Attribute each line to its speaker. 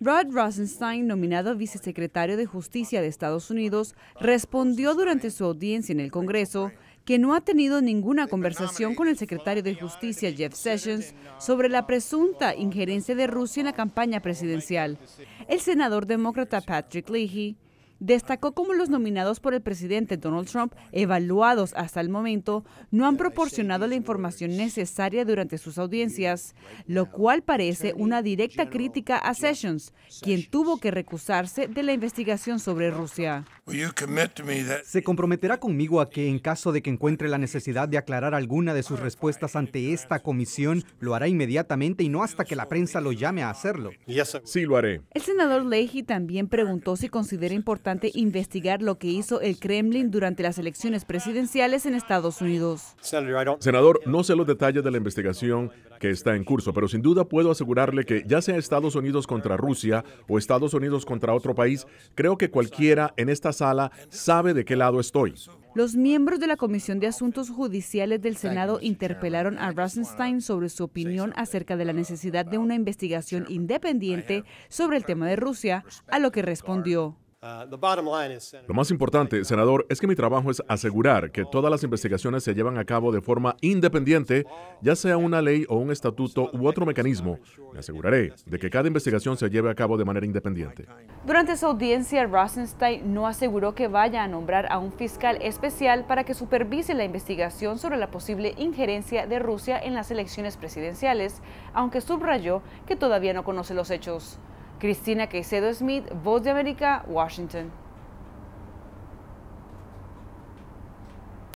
Speaker 1: Rod Rosenstein, nominado vicesecretario de Justicia de Estados Unidos, respondió durante su audiencia en el Congreso que no ha tenido ninguna conversación con el secretario de Justicia Jeff Sessions sobre la presunta injerencia de Rusia en la campaña presidencial. El senador demócrata Patrick Leahy destacó cómo los nominados por el presidente Donald Trump, evaluados hasta el momento, no han proporcionado la información necesaria durante sus audiencias, lo cual parece una directa crítica a Sessions, quien tuvo que recusarse de la investigación sobre Rusia.
Speaker 2: ¿Se comprometerá conmigo a que en caso de que encuentre la necesidad de aclarar alguna de sus respuestas ante esta comisión, lo hará inmediatamente y no hasta que la prensa lo llame a hacerlo? Sí, lo haré.
Speaker 1: El senador Leahy también preguntó si considera importante investigar lo que hizo el Kremlin durante las elecciones presidenciales en Estados Unidos.
Speaker 3: Senador, no sé los detalles de la investigación que está en curso, pero sin duda puedo asegurarle que ya sea Estados Unidos contra Rusia o Estados Unidos contra otro país, creo que cualquiera en esta sala sabe de qué lado estoy.
Speaker 1: Los miembros de la Comisión de Asuntos Judiciales del Senado interpelaron a Rosenstein sobre su opinión acerca de la necesidad de una investigación independiente sobre el tema de Rusia, a lo que respondió. Uh,
Speaker 3: Lo más importante, uh, senador, es que mi trabajo es asegurar que todas las investigaciones se llevan a cabo de forma independiente, ya sea una ley o un estatuto u otro mecanismo. Me aseguraré de que cada investigación se lleve a cabo de manera independiente.
Speaker 1: Durante su audiencia, Rosenstein no aseguró que vaya a nombrar a un fiscal especial para que supervise la investigación sobre la posible injerencia de Rusia en las elecciones presidenciales, aunque subrayó que todavía no conoce los hechos. Cristina Quecedo Smith, Voz de América, Washington.